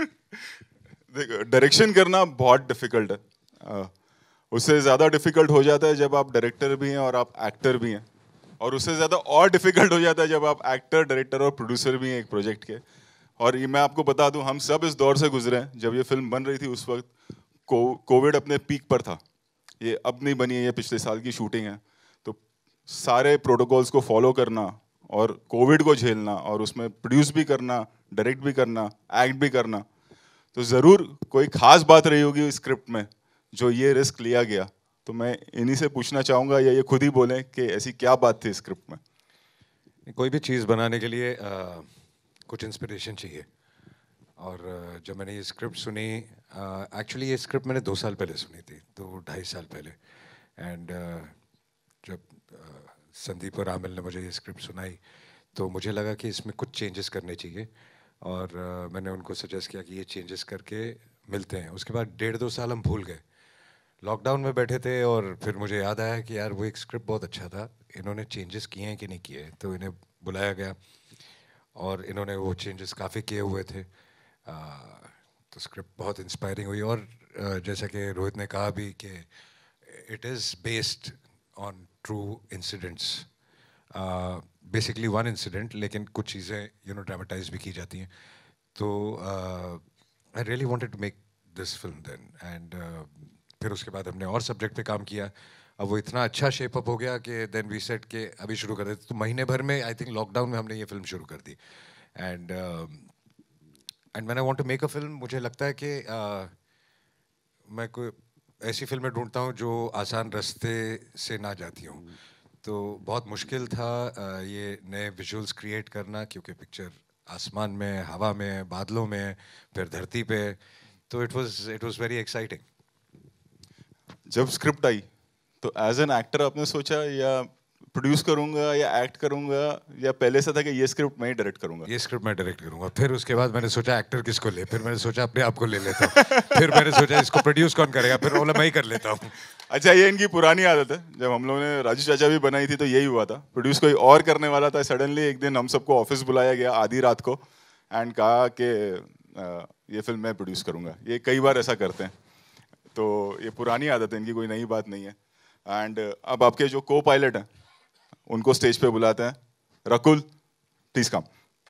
देखो डायरेक्शन करना बहुत डिफिकल्ट है उससे ज़्यादा डिफिकल्ट हो जाता है जब आप डायरेक्टर भी हैं और आप एक्टर भी हैं और उससे ज़्यादा और डिफिकल्ट हो जाता है जब आप एक्टर डायरेक्टर और प्रोड्यूसर भी हैं एक प्रोजेक्ट के और ये मैं आपको बता दूं हम सब इस दौर से गुजरे हैं जब ये फिल्म बन रही थी उस वक्त कोविड अपने पीक पर था ये अब नहीं बनी है ये पिछले साल की शूटिंग है तो सारे प्रोटोकॉल्स को फॉलो करना और कोविड को झेलना और उसमें प्रोड्यूस भी करना डायरेक्ट भी करना एक्ट भी करना तो ज़रूर कोई ख़ास बात रही होगी स्क्रिप्ट में जो ये रिस्क लिया गया तो मैं इन्हीं से पूछना चाहूँगा या ये खुद ही बोलें कि ऐसी क्या बात थी स्क्रिप्ट में कोई भी चीज़ बनाने के लिए आ, कुछ इंस्पिरेशन चाहिए और जब मैंने ये स्क्रिप्ट सुनी एक्चुअली ये स्क्रिप्ट मैंने दो साल पहले सुनी थी दो ढाई साल पहले एंड uh, जब संदीप और आमिल ने मुझे ये स्क्रिप्ट सुनाई तो मुझे लगा कि इसमें कुछ चेंजेस करने चाहिए और uh, मैंने उनको सजेस्ट किया कि ये चेंजेस करके मिलते हैं उसके बाद डेढ़ दो साल हम भूल गए लॉकडाउन में बैठे थे और फिर मुझे याद आया कि यार वो एक स्क्रिप्ट बहुत अच्छा था इन्होंने चेंजेस किए हैं कि नहीं किए तो इन्हें बुलाया गया और इन्होंने वो चेंजेस काफ़ी किए हुए थे आ, तो स्क्रिप्ट बहुत इंस्पायरिंग हुई और जैसा कि रोहित ने कहा भी कि it is based on true incidents. Basically one incident लेकिन कुछ चीज़ें यू नो ड्रामेटाइज भी की जाती हैं तो I really wanted to make this film then and फिर उसके बाद हमने और सब्जेक्ट पे काम किया अब वो इतना अच्छा शेप अप हो गया कि देन वी सेट के अभी शुरू कर देते तो महीने भर में आई थिंक लॉकडाउन में हमने ये फिल्म शुरू कर दी and and man I want to make a film मुझे लगता है कि uh, मैं कोई ऐसी फिल्में ढूंढता हूँ जो आसान रास्ते से ना जाती हूँ तो बहुत मुश्किल था ये नए विजुअल्स क्रिएट करना क्योंकि पिक्चर आसमान में हवा में बादलों में फिर धरती पे तो it was it was very exciting जब स्क्रिप्ट आई तो एज एन एक्टर आपने सोचा या प्रोड्यूस करूंगा या एक्ट करूंगा या पहले से था कि ये स्क्रिप्ट मैं ही डायरेक्ट करूंगा ये स्क्रिप्ट मैं डायरेक्ट करूंगा फिर उसके बाद मैंने सोचा एक्टर किसको ले फिर मैंने सोचा अपने आप को ले लेता फिर मैंने सोचा इसको प्रोड्यूस कौन करेगा फिर बोला मैं ही कर लेता हूँ अच्छा ये इनकी पुरानी आदत है जब हम लोगों ने राजू चाचा भी बनाई थी तो यही हुआ था प्रोड्यूस कोई और करने वाला था सडनली एक दिन हम सबको ऑफिस बुलाया गया आधी रात को एंड कहा कि ये फिल्म मैं प्रोड्यूस करूँगा ये कई बार ऐसा करते हैं तो ये पुरानी आदत है इनकी कोई नई बात नहीं है एंड अब आपके जो को पायलट हैं उनको स्टेज पे बुलाते हैं रकुल प्लीज कम